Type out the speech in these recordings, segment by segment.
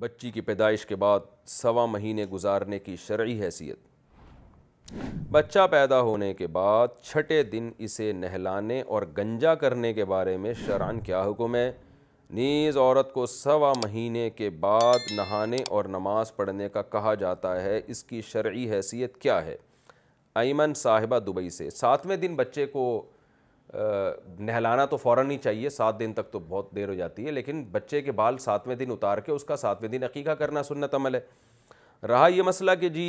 बच्ची की पैदाइश के बाद सवा महीने गुजारने की शर्य हैसियत बच्चा पैदा होने के बाद छठे दिन इसे नहलाने और गंजा करने के बारे में शरान क्या हुक्म है नीज़ औरत को सवा महीने के बाद नहाने और नमाज पढ़ने का कहा जाता है इसकी शर्य हैसियत क्या है ऐमन साहिबा दुबई से सातवें दिन बच्चे को नहलाना तो फ़ौर ही चाहिए सात दिन तक तो बहुत देर हो जाती है लेकिन बच्चे के बाल सातवें दिन उतार के उसका सातवें दिन अकीका करना सुन्नत अमल है रहा ये मसला कि जी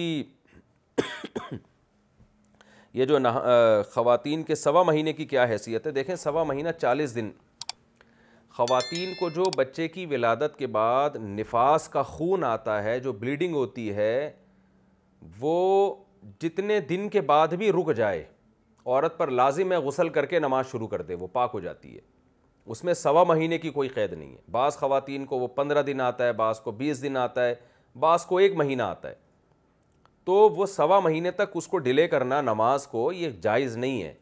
ये जो ख़वातीन के सवा महीने की क्या हैसियत है देखें सवा महीना चालीस दिन ख़वातीन को जो बच्चे की विलादत के बाद निफास का खून आता है जो ब्लीडिंग होती है वो जितने दिन के बाद भी रुक जाए औरत पर लाजिम है गसल करके नमाज शुरू कर दे वो पाक हो जाती है उसमें सवा महीने की कोई कैद नहीं है बाज़ ख़वातीन को वो पंद्रह दिन आता है बाज़ को बीस दिन आता है बाज़ को एक महीना आता है तो वो सवा महीने तक उसको डिले करना नमाज को ये जायज़ नहीं है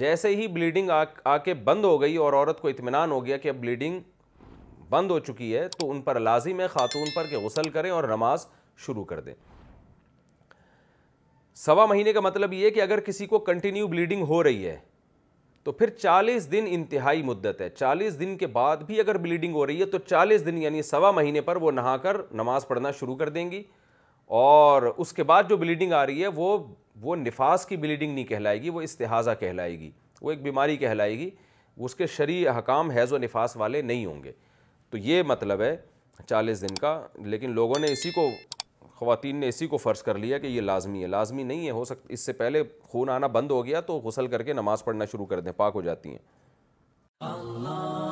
जैसे ही ब्लीडिंग आके बंद हो गई और औरत को इतमान हो गया कि अब ब्लीडिंग बंद हो चुकी है तो उन पर लाजिम है ख़ातून पर कि गसल करें और नमाज शुरू कर दें सवा महीने का मतलब ये कि अगर किसी को कंटिन्यू ब्लीडिंग हो रही है तो फिर 40 दिन इंतहाई मुद्दत है 40 दिन के बाद भी अगर ब्लीडिंग हो रही है तो 40 दिन यानी सवा महीने पर वो नहाकर नमाज़ पढ़ना शुरू कर देंगी और उसके बाद जो ब्लीडिंग आ रही है वो वो निफास की ब्लीडिंग नहीं कहलाएगी वो इस्तेहाज़ा कहलाएगी वो एक बीमारी कहलाएगी उसके शरी हकाम हैज़ व निफास वाले नहीं होंगे तो ये मतलब है चालीस दिन का लेकिन लोगों ने इसी को ख़वान ने इसी को फ़र्ज़ कर लिया कि ये लाजमी है लाजमी नहीं है हो सकता इससे पहले खून आना बंद हो गया तो गसल करके नमाज़ पढ़ना शुरू कर दें पाक हो जाती हैं